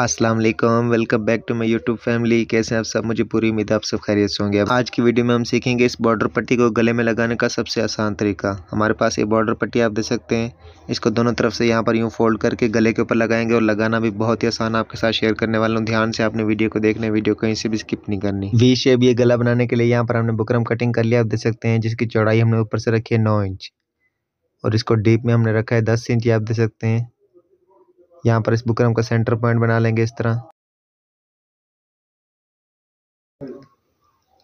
अस्सलाम वालेकुम welcome back to my YouTube family कैसे हैं आप सब मुझे पूरी उम्मीद आप सब खैरियत से होंगे आज की वीडियो में हम सीखेंगे इस बॉर्डर पट्टी को गले में लगाने का सबसे आसान तरीका हमारे पास ये बॉर्डर पट्टी आप देख सकते हैं इसको दोनों तरफ से यहाँ पर यूँ फोल्ड करके गले के ऊपर लगाएंगे और लगाना भी बहुत ही आसान आपके साथ शेयर करने वाला हूँ ध्यान से आपने वीडियो को देखने वीडियो कहीं से भी स्किप नहीं करनी वी शेप ये गला बनाने के लिए यहाँ पर हमने बुकरम कटिंग कर लिया आप देख सकते हैं जिसकी चौड़ाई हमने ऊपर से रखी है नौ इंच और इसको डीप में हमने रखा है दस इंच आप देख सकते हैं यहाँ पर इस बुकरम का सेंटर पॉइंट बना लेंगे इस तरह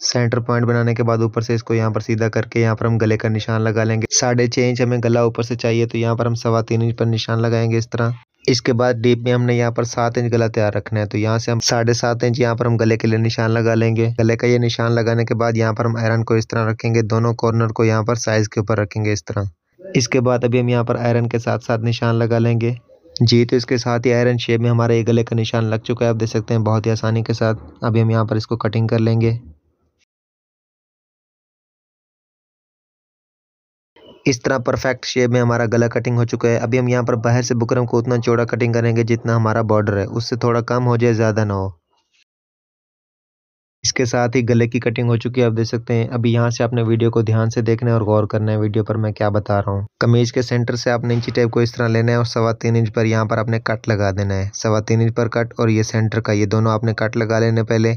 सेंटर पॉइंट बनाने के बाद ऊपर से इसको यहाँ पर सीधा करके यहाँ पर हम गले का निशान लगा लेंगे साढ़े छः इंच हमें गला ऊपर से चाहिए तो यहाँ पर हम सवा तीन इंच पर निशान लगाएंगे इस तरह इसके बाद डीप में हमने यहाँ पर सात इंच गला तैयार रखना है तो यहाँ से हम साढ़े सात इंच यहाँ पर हम गले के लिए निशान लगा लेंगे गले का ये निशान लगाने के बाद यहाँ पर हम आयरन को इस तरह रखेंगे दोनों कॉर्नर को यहाँ पर साइज के ऊपर रखेंगे इस तरह इसके बाद अभी हम यहाँ पर आयरन के साथ साथ निशान लगा लेंगे जी तो इसके साथ ही आयरन शेप में हमारा ये गले का निशान लग चुका है आप देख सकते हैं बहुत ही आसानी के साथ अभी हम यहाँ पर इसको कटिंग कर लेंगे इस तरह परफेक्ट शेप में हमारा गला कटिंग हो चुका है अभी हम यहाँ पर बाहर से बुकरम को उतना चौड़ा कटिंग करेंगे जितना हमारा बॉर्डर है उससे थोड़ा कम हो जाए ज़्यादा ना हो इसके साथ ही गले की कटिंग हो चुकी है आप देख सकते हैं अभी यहाँ से आपने वीडियो को ध्यान से देखना है और गौर करना है वीडियो पर मैं क्या बता रहा हूँ कमीज के सेंटर से आपने इंची टाइप को इस तरह लेना है और सवा तीन इंच पर यहाँ पर आपने कट लगा देना है सवा तीन इंच पर कट और ये सेंटर का ये दोनों आपने कट लगा लेने पहले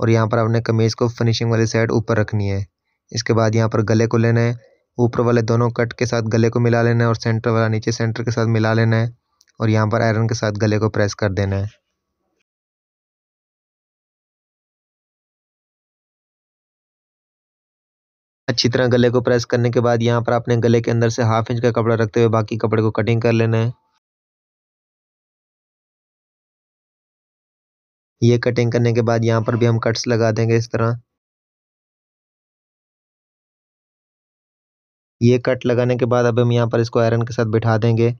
और यहाँ पर आपने कमीज को फिनिशिंग वाली साइड ऊपर रखनी है इसके बाद यहाँ पर गले को लेना है ऊपर वाले दोनों कट के साथ गले को मिला लेना है और सेंटर वाला नीचे सेंटर के साथ मिला लेना है और यहाँ पर आयरन के साथ गले को प्रेस कर देना है अच्छी तरह गले को प्रेस करने के बाद यहाँ पर आपने गले के अंदर से हाफ इंच का कपड़ा रखते हुए बाकी कपड़े को कटिंग कर लेना है ये कटिंग करने के बाद यहाँ पर भी हम कट्स लगा देंगे इस तरह ये कट लगाने के बाद अब हम यहाँ पर इसको आयरन के साथ बिठा देंगे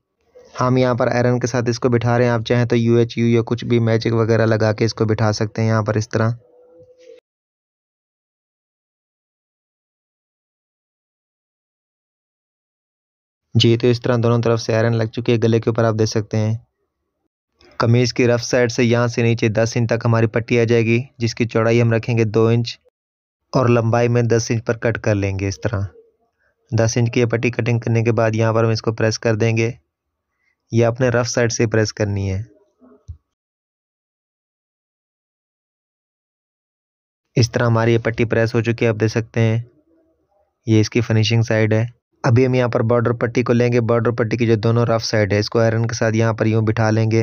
हम यहाँ पर आयरन के साथ इसको बिठा रहे हैं आप चाहें तो यू यू या कुछ भी मैजिक वगैरह लगा के इसको बिठा सकते हैं यहाँ पर इस तरह जी तो इस तरह दोनों तरफ से आयरन लग चुकी है गले के ऊपर आप देख सकते हैं कमीज़ की रफ साइड से यहाँ से नीचे दस इंच तक हमारी पट्टी आ जाएगी जिसकी चौड़ाई हम रखेंगे दो इंच और लंबाई में दस इंच पर कट कर लेंगे इस तरह दस इंच की यह पट्टी कटिंग करने के बाद यहाँ पर हम इसको प्रेस कर देंगे या अपने रफ साइड से प्रेस करनी है इस तरह हमारी ये पट्टी प्रेस हो चुकी है आप देख सकते हैं ये इसकी फिनिशिंग साइड है अभी हम यहाँ पर बॉर्डर पट्टी को लेंगे बॉर्डर पट्टी की जो दोनों रफ साइड है इसको आयरन के साथ यहाँ पर यूँ बिठा लेंगे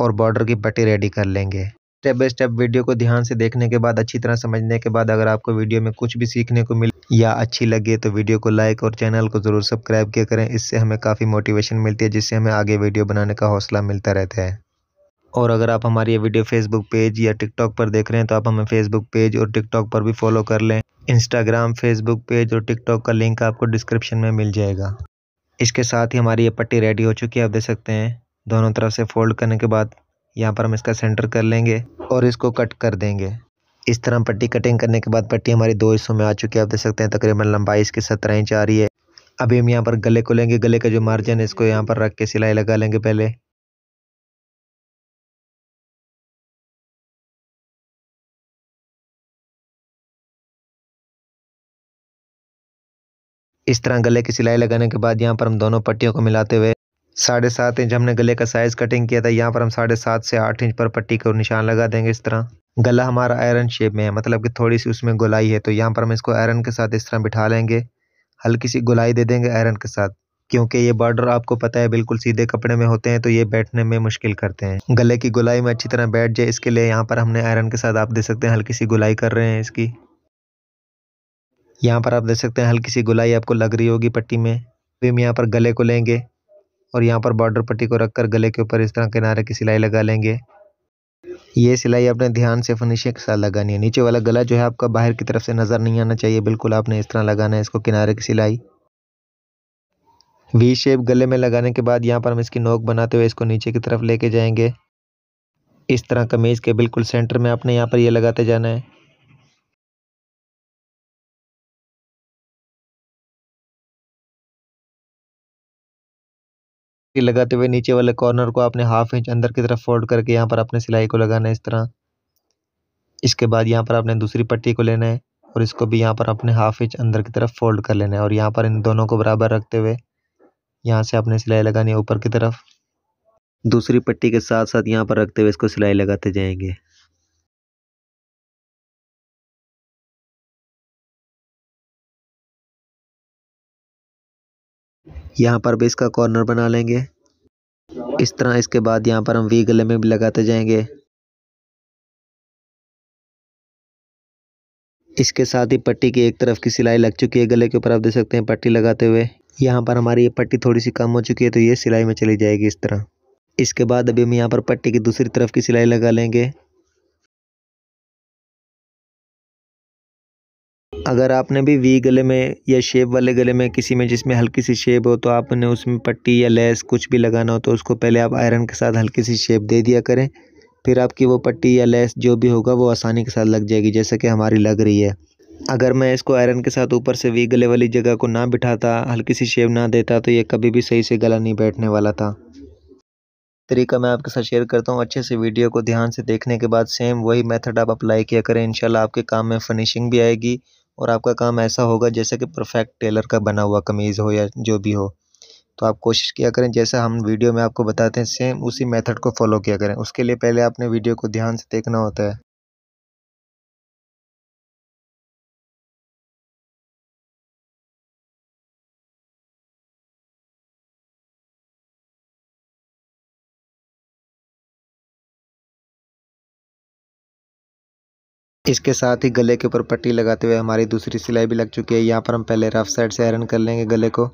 और बॉर्डर की पट्टी रेडी कर लेंगे स्टेप बाय स्टेप वीडियो को ध्यान से देखने के बाद अच्छी तरह समझने के बाद अगर आपको वीडियो में कुछ भी सीखने को मिले या अच्छी लगे तो वीडियो को लाइक और चैनल को ज़रूर सब्सक्राइब किया करें इससे हमें काफ़ी मोटिवेशन मिलती है जिससे हमें आगे वीडियो बनाने का हौसला मिलता रहता है और अगर आप हमारी ये वीडियो फेसबुक पेज या टिकटॉक पर देख रहे हैं तो आप हमें फेसबुक पेज और टिकटॉक पर भी फॉलो कर लें इंस्टाग्राम फेसबुक पेज और टिकटॉक का लिंक आपको डिस्क्रिप्शन में मिल जाएगा इसके साथ ही हमारी ये पट्टी रेडी हो चुकी है आप देख सकते हैं दोनों तरफ से फोल्ड करने के बाद यहाँ पर हम इसका सेंटर कर लेंगे और इसको कट कर देंगे इस तरह पट्टी कटिंग करने के बाद पट्टी हमारी दो हिस्सों में आ चुकी है आप देख सकते हैं तकरीबन लंबाई इसकी सत्रह इंच आ रही है अभी हम यहाँ पर गले को लेंगे गले का जो मार्जिन है इसको यहाँ पर रख के सिलाई लगा लेंगे पहले इस तरह गले की सिलाई लगाने के बाद यहाँ पर हम दोनों पट्टियों को मिलाते हुए साढ़े सात इंच हमने गले का साइज़ कटिंग किया था यहाँ पर हम साढ़े सात से आठ इंच पर पट्टी को निशान लगा देंगे इस तरह गला हमारा आयरन शेप में है मतलब कि थोड़ी सी उसमें गुलाई है तो यहाँ पर हम इसको आयरन के साथ इस तरह बिठा लेंगे हल्की सी गुलाई दे देंगे आयरन के साथ क्योंकि ये बॉर्डर आपको पता है बिल्कुल सीधे कपड़े में होते हैं तो ये बैठने में मुश्किल करते हैं गले की गुलाई में अच्छी तरह बैठ जाए इसके लिए यहाँ पर हमने आयरन के साथ आप देख सकते हैं हल्की सी गुलाई कर रहे हैं इसकी यहाँ पर आप देख सकते हैं हल्की सी गुलाई आपको लग रही होगी पट्टी में फिर हम यहाँ पर गले को लेंगे और यहाँ पर बॉर्डर पट्टी को रखकर गले के ऊपर इस तरह किनारे की सिलाई लगा लेंगे ये सिलाई आपने ध्यान से फिनिशिंग के साथ लगानी है नीचे वाला गला जो है आपका बाहर की तरफ से नज़र नहीं आना चाहिए बिल्कुल आपने इस तरह लगाना है इसको किनारे की सिलाई वी शेप गले में लगाने के बाद यहाँ पर हम इसकी नोक बनाते हुए इसको नीचे की तरफ लेके जाएंगे इस तरह कमीज़ के बिल्कुल सेंटर में आपने यहाँ पर ये लगाते जाना है लगाते हुए नीचे वाले कॉर्नर को आपने हाफ इंच अंदर की तरफ फोल्ड करके यहाँ पर अपने सिलाई को लगाना है इस तरह इसके बाद यहाँ पर आपने दूसरी पट्टी को लेना है और इसको भी यहाँ पर अपने हाफ इंच अंदर की तरफ फोल्ड कर लेना है और यहाँ पर इन दोनों को बराबर रखते हुए यहाँ से आपने सिलाई लगानी है ऊपर की तरफ दूसरी पट्टी के साथ साथ यहाँ पर रखते हुए इसको सिलाई लगाते जाएंगे यहाँ पर भी इसका कॉर्नर बना लेंगे इस तरह इसके बाद यहाँ पर हम वी गले में भी लगाते जाएंगे इसके साथ ही पट्टी की एक तरफ की सिलाई लग चुकी है गले के ऊपर आप देख सकते हैं पट्टी लगाते हुए यहाँ पर हमारी ये पट्टी थोड़ी सी कम हो चुकी है तो ये सिलाई में चली जाएगी इस तरह इसके बाद अभी हम यहाँ पर पट्टी की दूसरी तरफ की सिलाई लगा लेंगे अगर आपने भी वी गले में या शेप वाले गले में किसी में जिसमें हल्की सी शेप हो तो आपने उसमें पट्टी या लेस कुछ भी लगाना हो तो उसको पहले आप आयरन के साथ हल्की सी शेप दे दिया करें फिर आपकी वो पट्टी या लेस जो भी होगा वो आसानी के साथ लग जाएगी जैसे कि हमारी लग रही है अगर मैं इसको आयरन के साथ ऊपर से वी गले वाली जगह को ना बिठाता हल्की सी शेप ना देता तो ये कभी भी सही से गला नहीं बैठने वाला था तरीका मैं आपके साथ शेयर करता हूँ अच्छे से वीडियो को ध्यान से देखने के बाद सेम वही मेथड आप अप्लाई किया करें इंशाल्लाह आपके काम में फिनिशिंग भी आएगी और आपका काम ऐसा होगा जैसे कि परफेक्ट टेलर का बना हुआ कमीज़ हो या जो भी हो तो आप कोशिश किया करें जैसा हम वीडियो में आपको बताते हैं सेम उसी मेथड को फॉलो किया करें उसके लिए पहले आपने वीडियो को ध्यान से देखना होता है इसके साथ ही गले के ऊपर पट्टी लगाते हुए हमारी दूसरी सिलाई भी लग चुकी है यहाँ पर हम पहले रफ साइड से आयरन कर लेंगे गले को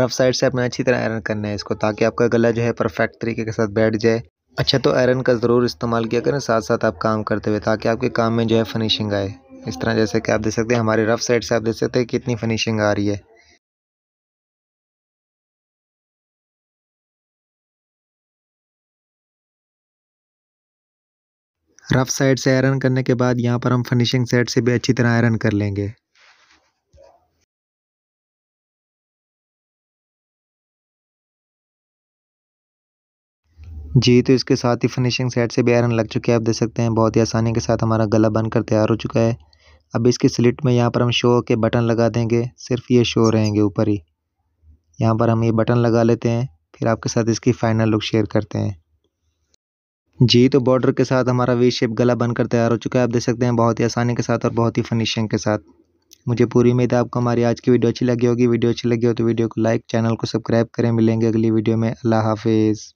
रफ साइड से अपने अच्छी तरह आयरन करना है इसको ताकि आपका गला जो है परफेक्ट तरीके के साथ बैठ जाए अच्छा तो आयरन का ज़रूर इस्तेमाल किया करें साथ साथ आप काम करते हुए ताकि आपके काम में जो है फिनिशिंग आए इस तरह जैसे कि आप देख सकते हैं हमारे रफ साइड से आप देख सकते हैं कितनी फिनिशिंग आ रही है रफ़ साइड से आयरन करने के बाद यहाँ पर हम फिनिशिंग साइड से भी अच्छी तरह आयरन कर लेंगे जी तो इसके साथ ही फिनिशिंग साइड से भी आयरन लग चुके हैं आप देख सकते हैं बहुत ही आसानी के साथ हमारा गला बनकर तैयार हो चुका है अब इसके स्लिट में यहाँ पर हम शो के बटन लगा देंगे सिर्फ ये शो रहेंगे ऊपर ही यहाँ पर हम ये बटन लगा लेते हैं फिर आपके साथ इसकी फ़ाइनल लुक शेयर करते हैं जी तो बॉर्डर के साथ हमारा वी शेप गला बनकर तैयार हो चुका है आप देख सकते हैं बहुत ही आसानी के साथ और बहुत ही फिनिशिंग के साथ मुझे पूरी उम्मीद है आपको हमारी आज की वीडियो अच्छी लगी होगी वीडियो अच्छी लगी हो तो वीडियो को लाइक चैनल को सब्सक्राइब करें मिलेंगे अगली वीडियो में अल्लाह हाफिज़